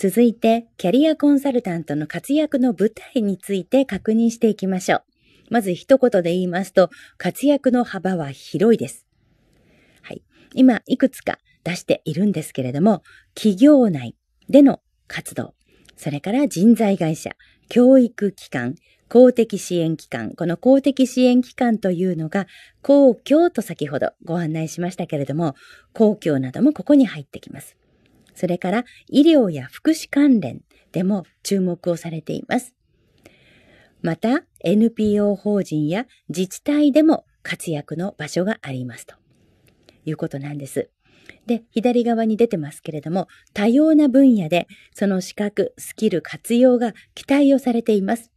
続いて、キャリアコンサルタントの活躍の舞台について確認していきましょう。まず一言で言いますと、活躍の幅は広いです。はい。今、いくつか出しているんですけれども、企業内での活動、それから人材会社、教育機関、公的支援機関、この公的支援機関というのが公共と先ほどご案内しましたけれども、公共などもここに入ってきます。それから医療や福祉関連でも注目をされています。また NPO 法人や自治体でも活躍の場所がありますということなんです。で、左側に出てますけれども、多様な分野でその資格、スキル活用が期待をされています。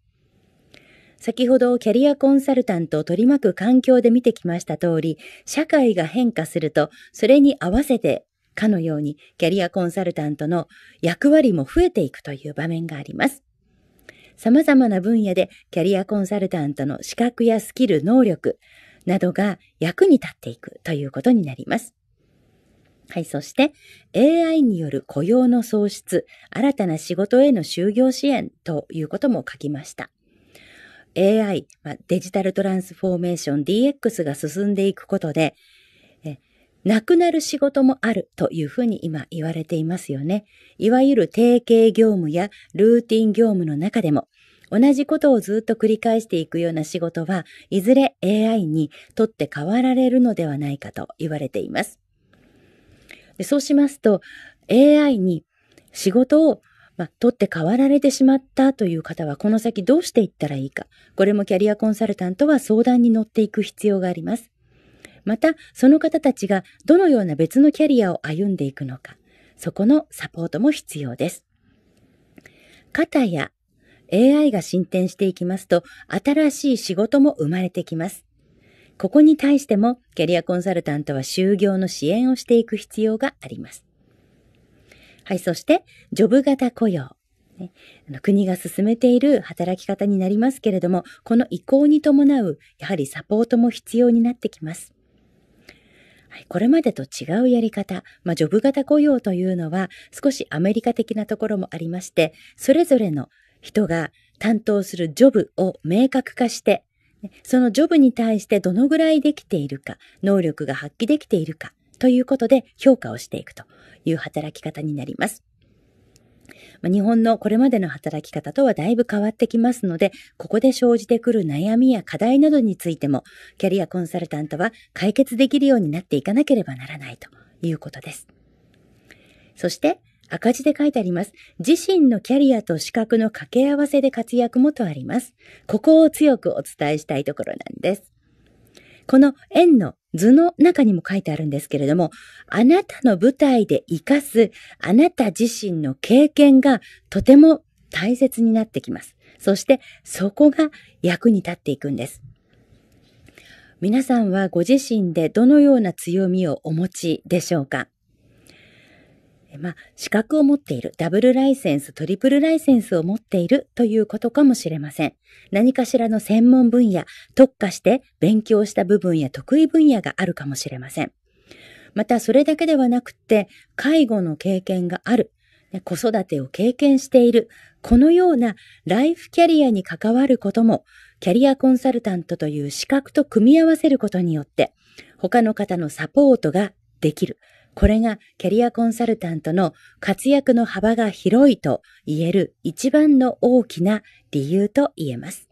先ほどキャリアコンサルタントを取り巻く環境で見てきました通り、社会が変化すると、それに合わせてかのようにキャリアコンサルタントの役割も増えていくという場面があります。様々な分野でキャリアコンサルタントの資格やスキル、能力などが役に立っていくということになります。はい、そして AI による雇用の創出、新たな仕事への就業支援ということも書きました。AI、デジタルトランスフォーメーション DX が進んでいくことで、なくなる仕事もあるというふうに今言われていますよね。いわゆる定型業務やルーティン業務の中でも、同じことをずっと繰り返していくような仕事はいずれ AI にとって変わられるのではないかと言われています。でそうしますと AI に仕事をまあ、取って代わられてしまったという方はこの先どうしていったらいいか、これもキャリアコンサルタントは相談に乗っていく必要があります。またその方たちがどのような別のキャリアを歩んでいくのか、そこのサポートも必要です。かや AI が進展していきますと、新しい仕事も生まれてきます。ここに対しても、キャリアコンサルタントは就業の支援をしていく必要があります。はい、そして、ジョブ型雇用。国が進めている働き方になりますけれども、この移行に伴う、やはりサポートも必要になってきます。はい、これまでと違うやり方、まあ、ジョブ型雇用というのは少しアメリカ的なところもありまして、それぞれの人が担当するジョブを明確化して、そのジョブに対してどのぐらいできているか、能力が発揮できているかということで評価をしていくという働き方になります。まあ、日本のこれまでの働き方とはだいぶ変わってきますので、ここで生じてくる悩みや課題などについても、キャリアコンサルタントは解決できるようになっていかなければならないということです。そして、赤字で書いてあります。自身のキャリアと資格の掛け合わせで活躍もとあります。ここを強くお伝えしたいところなんです。この円の図の中にも書いてあるんですけれども、あなたの舞台で活かすあなた自身の経験がとても大切になってきます。そしてそこが役に立っていくんです。皆さんはご自身でどのような強みをお持ちでしょうかまあ、資格を持っている、ダブルライセンス、トリプルライセンスを持っているということかもしれません。何かしらの専門分野、特化して勉強した部分や得意分野があるかもしれません。また、それだけではなくて、介護の経験がある、子育てを経験している、このようなライフキャリアに関わることも、キャリアコンサルタントという資格と組み合わせることによって、他の方のサポートができる。これがキャリアコンサルタントの活躍の幅が広いと言える一番の大きな理由と言えます。